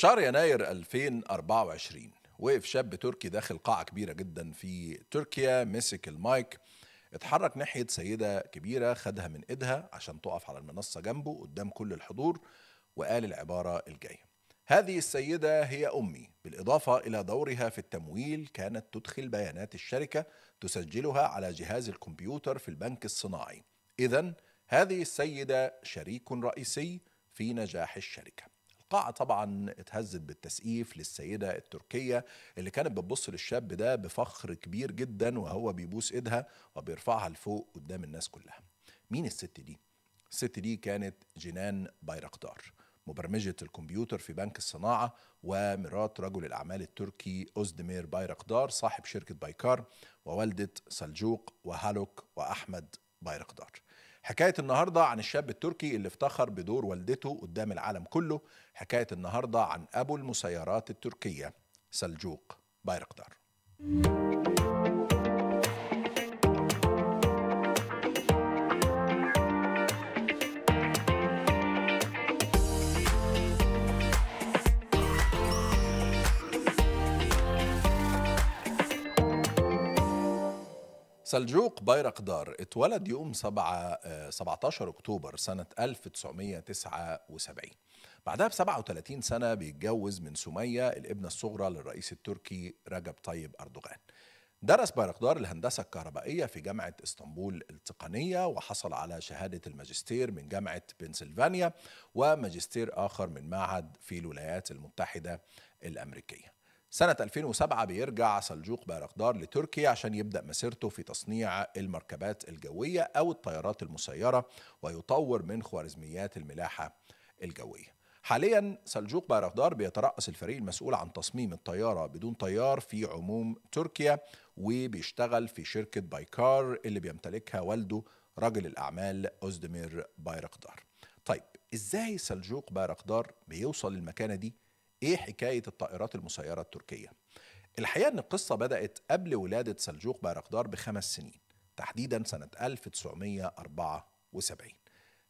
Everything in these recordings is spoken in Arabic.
شهر يناير 2024 وقف شاب تركي داخل قاعة كبيرة جدا في تركيا مسك المايك اتحرك ناحية سيدة كبيرة خدها من ايدها عشان تقف على المنصة جنبه قدام كل الحضور وقال العبارة الجاية هذه السيدة هي أمي بالإضافة إلى دورها في التمويل كانت تدخل بيانات الشركة تسجلها على جهاز الكمبيوتر في البنك الصناعي إذا هذه السيدة شريك رئيسي في نجاح الشركة القاعة طبعا اتهزت بالتسقيف للسيدة التركية اللي كانت بتبص للشاب ده بفخر كبير جدا وهو بيبوس ايدها وبيرفعها لفوق قدام الناس كلها مين الست دي؟ الست دي كانت جنان بايرقدار مبرمجة الكمبيوتر في بنك الصناعة ومرات رجل الأعمال التركي أوزدمير بايرقدار صاحب شركة بايكار ووالدة سلجوق وهالوك وأحمد بايرقدار حكايه النهارده عن الشاب التركي اللي افتخر بدور والدته قدام العالم كله حكايه النهارده عن ابو المسيرات التركيه سلجوق بايرقدار سلجوق بيرقدار اتولد يوم 7 17 آه، اكتوبر سنه 1979 بعدها ب 37 سنه بيتجوز من سميه الابنه الصغرى للرئيس التركي رجب طيب اردوغان درس بيرقدار الهندسة الكهربائية في جامعة اسطنبول التقنية وحصل على شهادة الماجستير من جامعة بنسلفانيا وماجستير آخر من معهد في الولايات المتحدة الأمريكية سنة 2007 بيرجع سلجوق بيرقدار لتركيا عشان يبدأ مسيرته في تصنيع المركبات الجوية أو الطيارات المسيرة ويطور من خوارزميات الملاحة الجوية حاليا سلجوق بارقدار بيترأس الفريق المسؤول عن تصميم الطيارة بدون طيار في عموم تركيا وبيشتغل في شركة بايكار اللي بيمتلكها والده رجل الأعمال أوزدمير بايرقدار طيب إزاي سلجوق بارقدار بيوصل للمكانة دي ايه حكايه الطائرات المسيره التركيه الحقيقه ان القصه بدات قبل ولاده سلجوق بارقدار بخمس سنين تحديدا سنه 1974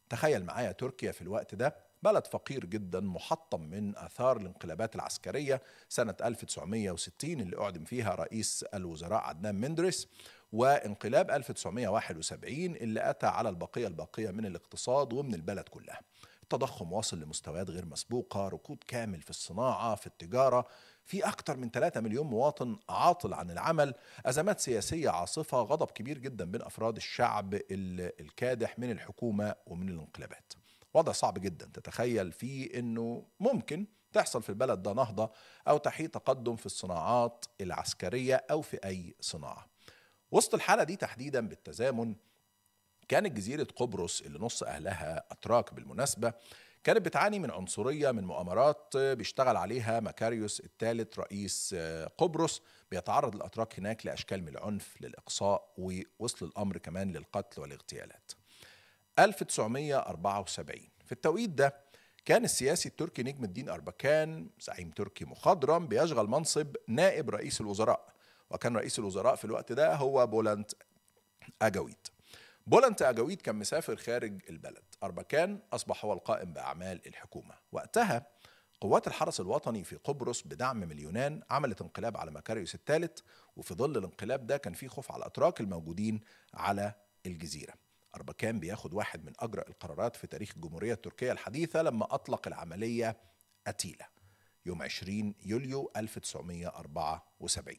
تخيل معايا تركيا في الوقت ده بلد فقير جدا محطم من اثار الانقلابات العسكريه سنه 1960 اللي اعدم فيها رئيس الوزراء عدنان مندرس وانقلاب 1971 اللي اتى على البقيه الباقيه من الاقتصاد ومن البلد كلها التضخم واصل لمستويات غير مسبوقة ركود كامل في الصناعة في التجارة في أكثر من 3 مليون مواطن عاطل عن العمل أزمات سياسية عاصفة غضب كبير جدا بين أفراد الشعب الكادح من الحكومة ومن الانقلابات وضع صعب جدا تتخيل فيه أنه ممكن تحصل في البلد ده نهضة أو تحقيق تقدم في الصناعات العسكرية أو في أي صناعة وسط الحالة دي تحديدا بالتزامن كانت جزيرة قبرص اللي نص أهلها أتراك بالمناسبة كانت بتعاني من عنصرية من مؤامرات بيشتغل عليها مكاريوس الثالث رئيس آه، قبرص بيتعرض الأتراك هناك لأشكال من العنف للإقصاء ووصل الأمر كمان للقتل والاغتيالات 1974 في التوقيت ده كان السياسي التركي نجم الدين أربكان زعيم تركي مخضرم بيشغل منصب نائب رئيس الوزراء وكان رئيس الوزراء في الوقت ده هو بولانت أجاويت بولنت أجاويد كان مسافر خارج البلد أربكان أصبح هو القائم بأعمال الحكومة وقتها قوات الحرس الوطني في قبرص بدعم من اليونان عملت انقلاب على مكاريوس الثالث وفي ظل الانقلاب ده كان في خوف على الأتراك الموجودين على الجزيرة أربكان بياخد واحد من أجرأ القرارات في تاريخ الجمهورية التركية الحديثة لما أطلق العملية أتيلا يوم 20 يوليو 1974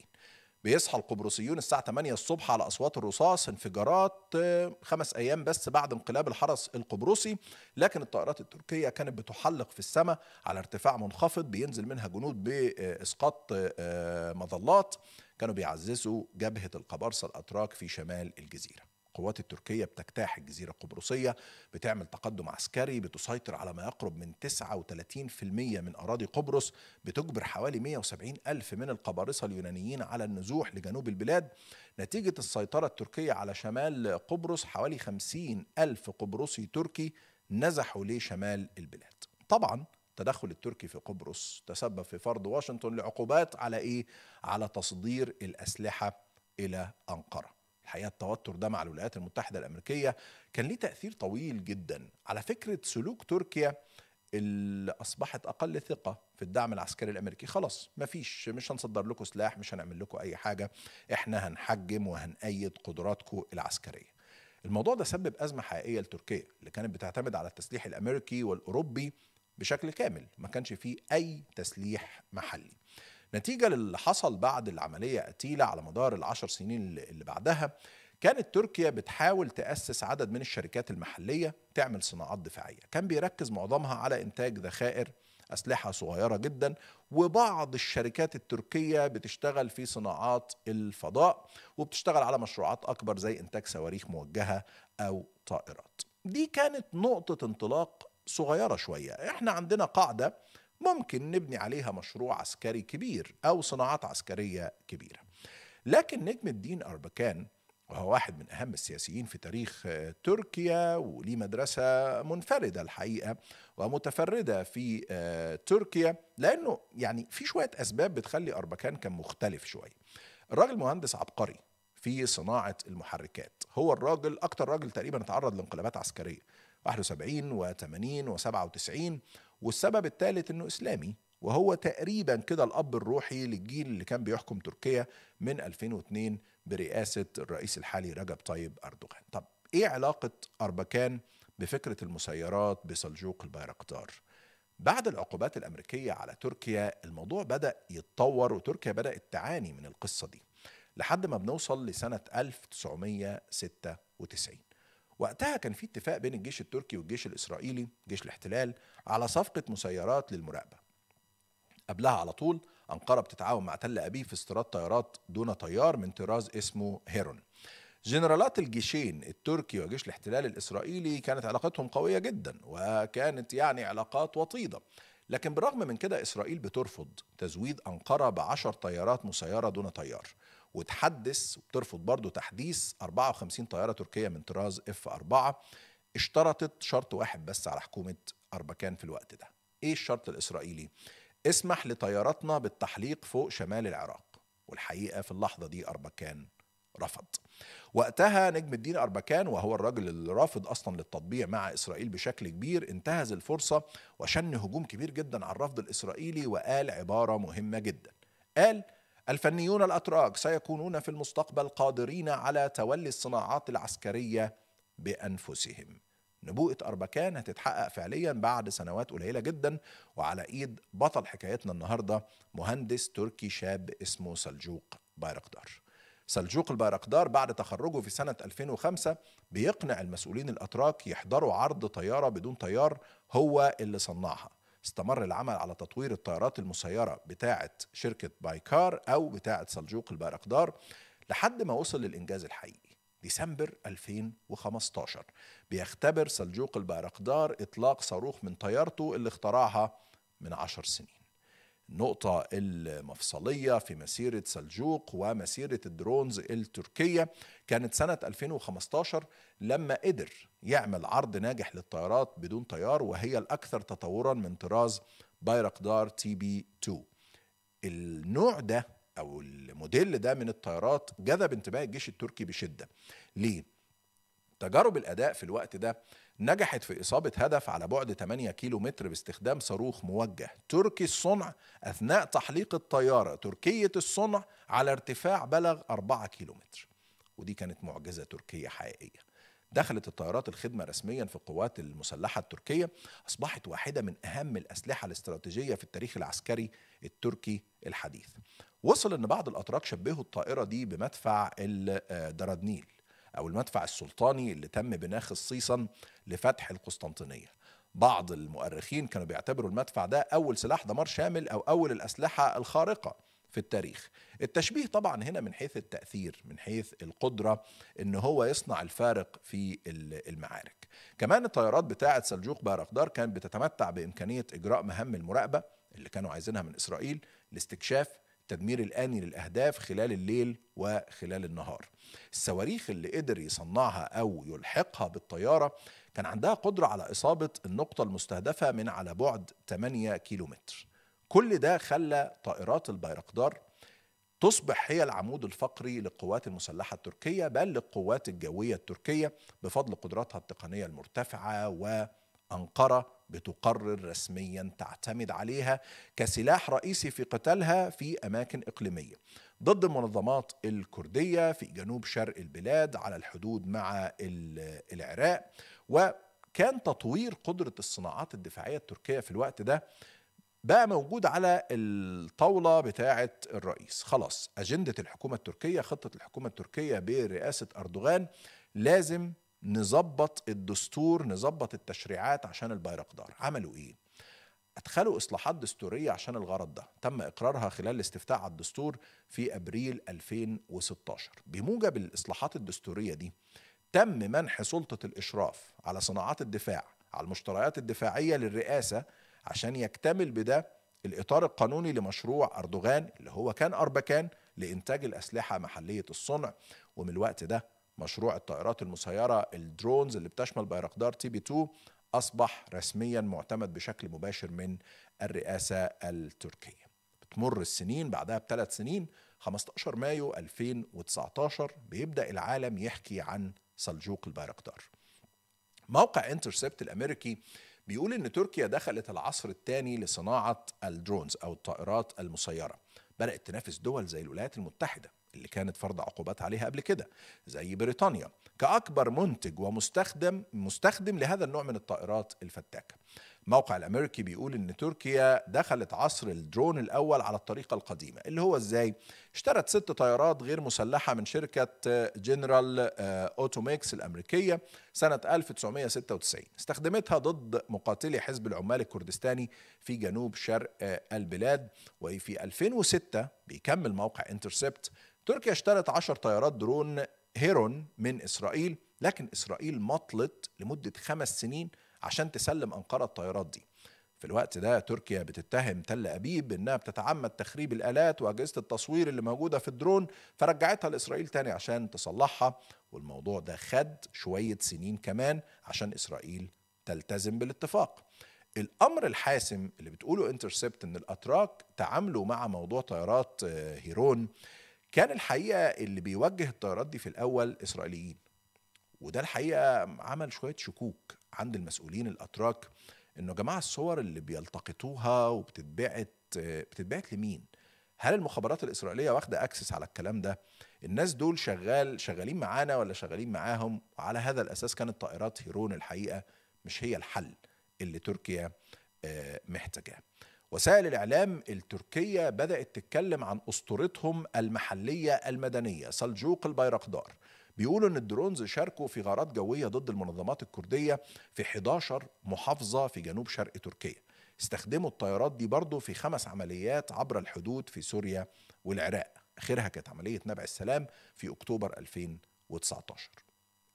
بيصحى القبرصيون الساعة 8 الصبح على أصوات الرصاص انفجارات آه، خمس أيام بس بعد انقلاب الحرس القبرصي لكن الطائرات التركية كانت بتحلق في السماء على ارتفاع منخفض بينزل منها جنود بإسقاط آه، آه، مظلات كانوا بيعززوا جبهة القبارصة الأتراك في شمال الجزيرة القوات التركية بتجتاح الجزيرة القبرصية بتعمل تقدم عسكري بتسيطر على ما يقرب من 39% من أراضي قبرص بتجبر حوالي 170 ألف من القبارصة اليونانيين على النزوح لجنوب البلاد نتيجة السيطرة التركية على شمال قبرص حوالي 50 ألف قبرصي تركي نزحوا لشمال البلاد طبعا التدخل التركي في قبرص تسبب في فرض واشنطن لعقوبات على ايه على تصدير الاسلحه الى انقره الحقيقه التوتر ده مع الولايات المتحده الامريكيه كان ليه تاثير طويل جدا على فكره سلوك تركيا اللي اصبحت اقل ثقه في الدعم العسكري الامريكي خلاص مفيش مش هنصدر لكم سلاح مش هنعمل لكم اي حاجه احنا هنحجم وهنأيد قدراتكم العسكريه الموضوع ده سبب ازمه حقيقيه لتركيا اللي كانت بتعتمد على التسليح الامريكي والاوروبي بشكل كامل ما كانش فيه اي تسليح محلي نتيجه للي حصل بعد العمليه قتيله على مدار العشر سنين اللي بعدها كانت تركيا بتحاول تأسس عدد من الشركات المحلية تعمل صناعات دفاعية كان بيركز معظمها على إنتاج ذخائر أسلحة صغيرة جدا وبعض الشركات التركية بتشتغل في صناعات الفضاء وبتشتغل على مشروعات أكبر زي إنتاج صواريخ موجهة أو طائرات دي كانت نقطة انطلاق صغيرة شوية احنا عندنا قاعدة ممكن نبني عليها مشروع عسكري كبير أو صناعات عسكرية كبيرة لكن نجم الدين أربكان وهو واحد من أهم السياسيين في تاريخ آه، تركيا وليه مدرسة منفردة الحقيقة ومتفردة في آه، تركيا لأنه يعني في شوية أسباب بتخلي أربكان كان مختلف شوية الراجل مهندس عبقري في صناعة المحركات هو الراجل أكتر راجل تقريبا اتعرض لانقلابات عسكرية 71 و80 و97 والسبب الثالث انه اسلامي وهو تقريبا كده الاب الروحي للجيل اللي كان بيحكم تركيا من 2002 برئاسه الرئيس الحالي رجب طيب اردوغان. طب ايه علاقه اربكان بفكره المسيرات بسلجوق البيرقدار؟ بعد العقوبات الامريكيه على تركيا الموضوع بدا يتطور وتركيا بدات تعاني من القصه دي لحد ما بنوصل لسنه 1996 وقتها كان في اتفاق بين الجيش التركي والجيش الإسرائيلي جيش الاحتلال على صفقة مسيرات للمراقبة قبلها على طول أنقرة بتتعاون مع تل أبيب في استيراد طيارات دون طيار من طراز اسمه هيرون جنرالات الجيشين التركي وجيش الاحتلال الإسرائيلي كانت علاقتهم قوية جدا وكانت يعني علاقات وطيدة لكن بالرغم من كده إسرائيل بترفض تزويد أنقرة بعشر طيارات مسيرة دون طيار وتحدث وبترفض برضه تحديث 54 طيارة تركية من طراز اف 4 اشترطت شرط واحد بس على حكومة أربكان في الوقت ده ايه الشرط الإسرائيلي؟ اسمح لطياراتنا بالتحليق فوق شمال العراق والحقيقة في اللحظة دي أربكان رفض وقتها نجم الدين أربكان وهو الرجل اللي رافض أصلا للتطبيع مع إسرائيل بشكل كبير انتهز الفرصة وشن هجوم كبير جدا على الرفض الإسرائيلي وقال عبارة مهمة جدا قال الفنيون الأتراك سيكونون في المستقبل قادرين على تولي الصناعات العسكرية بأنفسهم نبوءة أربكان هتتحقق فعليا بعد سنوات قليلة جدا وعلى إيد بطل حكايتنا النهاردة مهندس تركي شاب اسمه سلجوق بايرقدار سلجوق البيرقدار بعد تخرجه في سنة 2005 بيقنع المسؤولين الأتراك يحضروا عرض طيارة بدون طيار هو اللي صنعها استمر العمل على تطوير الطائرات المسيرة بتاعة شركة بايكار أو بتاعة سلجوق البارقدار لحد ما وصل للإنجاز الحقيقي ديسمبر 2015 بيختبر سلجوق البارقدار إطلاق صاروخ من طيارته اللي اخترعها من عشر سنين النقطة المفصلية في مسيرة سلجوق ومسيرة الدرونز التركية كانت سنة 2015 لما قدر يعمل عرض ناجح للطيارات بدون طيار وهي الأكثر تطورا من طراز بايرقدار تي بي 2 النوع ده أو الموديل ده من الطيارات جذب انتباه الجيش التركي بشدة ليه؟ تجارب الأداء في الوقت ده نجحت في إصابة هدف على بعد 8 كيلو متر باستخدام صاروخ موجه تركي الصنع أثناء تحليق الطيارة تركية الصنع على ارتفاع بلغ 4 كيلو متر ودي كانت معجزة تركية حقيقية دخلت الطيارات الخدمة رسميا في القوات المسلحة التركية أصبحت واحدة من أهم الأسلحة الاستراتيجية في التاريخ العسكري التركي الحديث وصل أن بعض الأتراك شبهوا الطائرة دي بمدفع الدرادنيل آه، أو المدفع السلطاني اللي تم بناه خصيصا لفتح القسطنطينية بعض المؤرخين كانوا بيعتبروا المدفع ده أول سلاح دمار شامل أو أول الأسلحة الخارقة في التاريخ التشبيه طبعا هنا من حيث التأثير من حيث القدرة ان هو يصنع الفارق في المعارك كمان الطيارات بتاعة سلجوق بارقدار كانت بتتمتع بإمكانية إجراء مهام المراقبة اللي كانوا عايزينها من إسرائيل لاستكشاف التدمير الآني للأهداف خلال الليل وخلال النهار الصواريخ اللي قدر يصنعها أو يلحقها بالطيارة كان عندها قدرة على إصابة النقطة المستهدفة من على بعد 8 كيلومتر كل ده خلى طائرات البيرقدار تصبح هي العمود الفقري للقوات المسلحة التركية بل للقوات الجوية التركية بفضل قدراتها التقنية المرتفعة وأنقرة بتقرر رسميا تعتمد عليها كسلاح رئيسي في قتالها في أماكن إقليمية ضد المنظمات الكردية في جنوب شرق البلاد على الحدود مع العراق وكان تطوير قدرة الصناعات الدفاعية التركية في الوقت ده بقى موجود على الطاولة بتاعة الرئيس خلاص أجندة الحكومة التركية خطة الحكومة التركية برئاسة أردوغان لازم نظبط الدستور نظبط التشريعات عشان البيرقدار عملوا ايه أدخلوا إصلاحات دستورية عشان الغرض ده تم إقرارها خلال الاستفتاء على الدستور في أبريل 2016 بموجب الإصلاحات الدستورية دي تم منح سلطة الإشراف على صناعات الدفاع على المشتريات الدفاعية للرئاسة عشان يكتمل بده الإطار القانوني لمشروع أردوغان اللي هو كان أربكان لإنتاج الأسلحة محلية الصنع ومن الوقت ده مشروع الطائرات المسيرة الدرونز اللي بتشمل بيرقدار تي بي 2 أصبح رسميا معتمد بشكل مباشر من الرئاسة التركية بتمر السنين بعدها بثلاث سنين 15 مايو 2019 بيبدأ العالم يحكي عن سلجوق البيرقدار موقع انترسبت الأمريكي بيقول ان تركيا دخلت العصر الثاني لصناعه الدرونز او الطائرات المسيره بدات تنافس دول زي الولايات المتحده اللي كانت فرض عقوبات عليها قبل كده زي بريطانيا كأكبر منتج ومستخدم مستخدم لهذا النوع من الطائرات الفتاكة موقع الأمريكي بيقول إن تركيا دخلت عصر الدرون الأول على الطريقة القديمة اللي هو إزاي اشترت ست طيارات غير مسلحة من شركة جنرال آه، أوتوميكس الأمريكية سنة 1996 استخدمتها ضد مقاتلي حزب العمال الكردستاني في جنوب شرق آه، البلاد وفي 2006 بيكمل موقع انترسبت تركيا اشترت 10 طيارات درون هيرون من إسرائيل لكن إسرائيل مطلت لمدة خمس سنين عشان تسلم أنقرة الطيارات دي في الوقت ده تركيا بتتهم تل أبيب إنها بتتعمد تخريب الآلات وأجهزة التصوير اللي موجودة في الدرون فرجعتها لإسرائيل تاني عشان تصلحها والموضوع ده خد شوية سنين كمان عشان إسرائيل تلتزم بالاتفاق الامر الحاسم اللي بتقوله انترسبت ان الاتراك تعاملوا مع موضوع طيارات آه، هيرون كان الحقيقه اللي بيوجه الطيارات دي في الاول اسرائيليين وده الحقيقه عمل شويه شكوك عند المسؤولين الاتراك انه جماعه الصور اللي بيلتقطوها وبتتبعت بتتبعت لمين؟ هل المخابرات الاسرائيليه واخده اكسس على الكلام ده؟ الناس دول شغال شغالين معانا ولا شغالين معاهم؟ وعلى هذا الاساس كانت طائرات هيرون الحقيقه مش هي الحل اللي تركيا آه، محتاجاه. وسائل الإعلام التركية بدأت تتكلم عن أسطورتهم المحلية المدنية سلجوق البيرقدار بيقولوا ان الدرونز شاركوا في غارات جويه ضد المنظمات الكرديه في 11 محافظه في جنوب شرق تركيا استخدموا الطيارات دي برضه في خمس عمليات عبر الحدود في سوريا والعراق اخرها كانت عمليه نبع السلام في اكتوبر 2019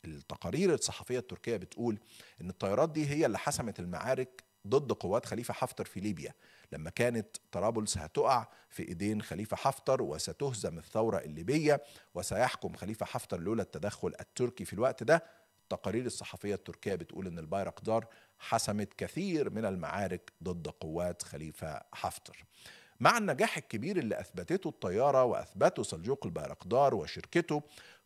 التقارير الصحفيه التركيه بتقول ان الطيارات دي هي اللي حسمت المعارك ضد قوات خليفه حفتر في ليبيا لما كانت طرابلس هتقع في ايدين خليفه حفتر وستهزم الثوره الليبيه وسيحكم خليفه حفتر لولا التدخل التركي في الوقت ده التقارير الصحفيه التركيه بتقول ان البايرقدار حسمت كثير من المعارك ضد قوات خليفه حفتر مع النجاح الكبير اللي اثبتته الطياره واثبته سلجوق البايرقدار وشركته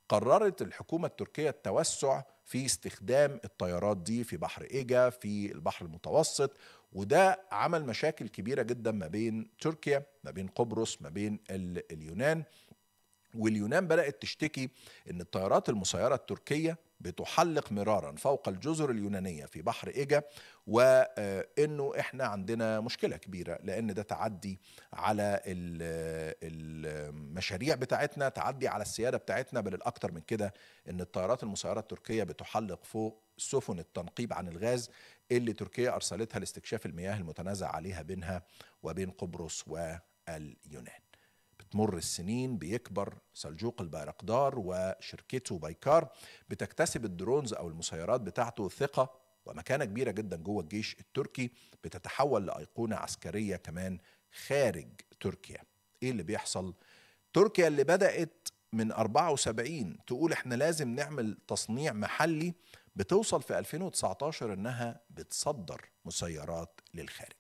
قررت الحكومة التركية التوسع في استخدام الطيارات دي في بحر إيجا في البحر المتوسط وده عمل مشاكل كبيرة جدا ما بين تركيا ما بين قبرص ما بين اليونان واليونان بدأت تشتكي أن الطيارات المسيرة التركية بتحلق مرارا فوق الجزر اليونانية في بحر إيجا وأنه آه، إحنا عندنا مشكلة كبيرة لأن ده تعدي على المشاريع بتاعتنا تعدي على السيادة بتاعتنا بل الأكثر من كده أن الطيارات المسيرة التركية بتحلق فوق سفن التنقيب عن الغاز اللي تركيا أرسلتها لاستكشاف المياه المتنازع عليها بينها وبين قبرص واليونان بتمر السنين بيكبر سلجوق البيرقدار وشركته بايكار بتكتسب الدرونز أو المسيرات بتاعته ثقة ومكانة كبيرة جدا جوه الجيش التركي بتتحول لأيقونة عسكرية كمان خارج تركيا إيه اللي بيحصل؟ تركيا اللي بدأت من 74 تقول احنا لازم نعمل تصنيع محلي بتوصل في 2019 انها بتصدر مسيرات للخارج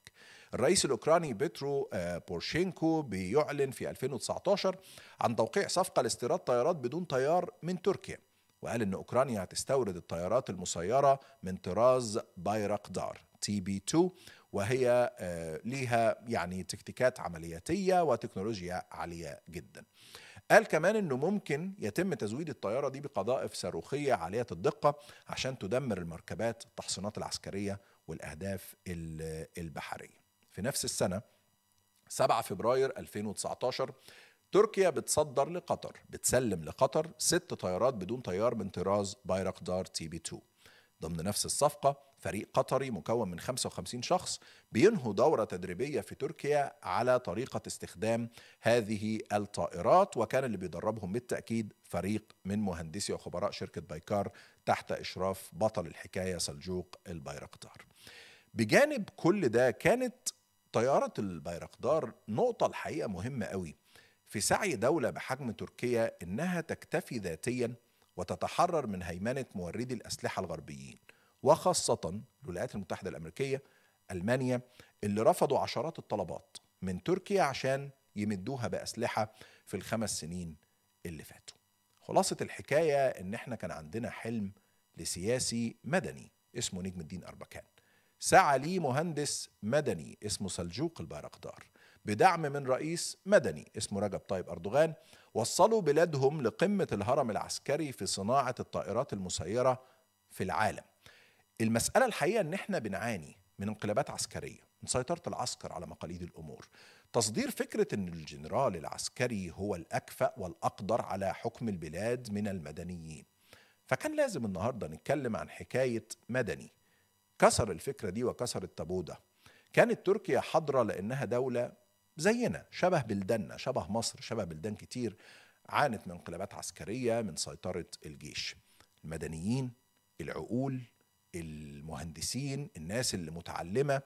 الرئيس الاوكراني بيترو آه، بورشينكو بيعلن في 2019 عن توقيع صفقه لاستيراد طيارات بدون طيار من تركيا وقال ان اوكرانيا هتستورد الطيارات المسيره من طراز بايراقدار تي بي 2 وهي آه، ليها يعني تكتيكات عملياتيه وتكنولوجيا عاليه جدا. قال كمان انه ممكن يتم تزويد الطياره دي بقذائف صاروخيه عاليه الدقه عشان تدمر المركبات التحصينات العسكريه والاهداف البحريه في نفس السنه 7 فبراير 2019 تركيا بتصدر لقطر بتسلم لقطر ست طيارات بدون طيار من طراز بايرقدار تي بي 2 ضمن نفس الصفقه فريق قطري مكون من 55 شخص بينهوا دورة تدريبية في تركيا على طريقة استخدام هذه الطائرات وكان اللي بيدربهم بالتأكيد فريق من مهندسي وخبراء شركة بايكار تحت إشراف بطل الحكاية سلجوق البيرقدار بجانب كل ده كانت طيارة البيرقدار نقطة الحقيقة مهمة قوي في سعي دولة بحجم تركيا إنها تكتفي ذاتياً وتتحرر من هيمنة موردي الأسلحة الغربيين وخاصة الولايات المتحدة الأمريكية ألمانيا اللي رفضوا عشرات الطلبات من تركيا عشان يمدوها بأسلحة في الخمس سنين اللي فاتوا خلاصة الحكاية إن إحنا كان عندنا حلم لسياسي مدني اسمه نجم الدين أربكان سعى لي مهندس مدني اسمه سلجوق البيرقدار بدعم من رئيس مدني اسمه رجب طيب أردوغان وصلوا بلادهم لقمة الهرم العسكري في صناعة الطائرات المسيرة في العالم المسألة الحقيقة إن إحنا بنعاني من انقلابات عسكرية من سيطرة العسكر على مقاليد الأمور تصدير فكرة أن الجنرال العسكري هو الأكفأ والأقدر على حكم البلاد من المدنيين فكان لازم النهاردة نتكلم عن حكاية مدني كسر الفكرة دي وكسر التابو ده كانت تركيا حاضرة لأنها دولة زينا شبه بلداننا شبه مصر شبه بلدان كتير عانت من انقلابات عسكرية من سيطرة الجيش المدنيين العقول المهندسين الناس اللي متعلمه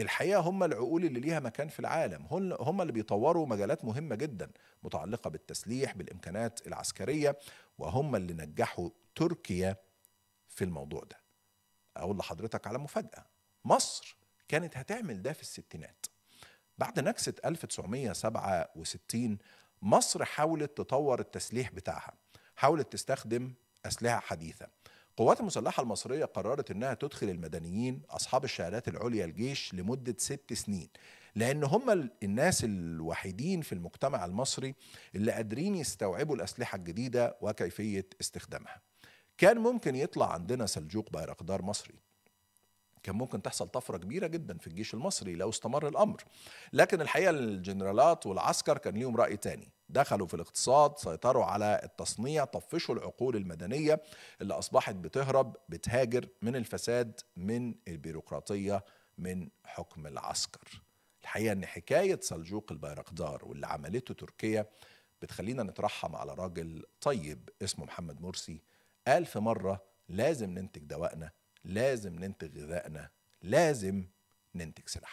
الحقيقه هم العقول اللي ليها مكان في العالم هم اللي بيطوروا مجالات مهمه جدا متعلقه بالتسليح بالامكانات العسكريه وهم اللي نجحوا تركيا في الموضوع ده اقول لحضرتك على مفاجاه مصر كانت هتعمل ده في الستينات بعد نكسه 1967 مصر حاولت تطور التسليح بتاعها حاولت تستخدم اسلحه حديثه القوات المسلحة المصرية قررت أنها تدخل المدنيين أصحاب الشهادات العليا الجيش لمدة ست سنين لأن هم الناس الوحيدين في المجتمع المصري اللي قادرين يستوعبوا الأسلحة الجديدة وكيفية استخدامها كان ممكن يطلع عندنا سلجوق بيرقدار مصري كان ممكن تحصل طفره كبيره جدا في الجيش المصري لو استمر الامر لكن الحقيقه الجنرالات والعسكر كان ليهم راي تاني دخلوا في الاقتصاد سيطروا على التصنيع طفشوا العقول المدنيه اللي اصبحت بتهرب بتهاجر من الفساد من البيروقراطيه من حكم العسكر الحقيقه ان حكايه سلجوق البيرقدار واللي عملته تركيا بتخلينا نترحم على راجل طيب اسمه محمد مرسي ألف مرة لازم ننتج دواءنا لازم ننتج غذائنا لازم ننتج سلاحنا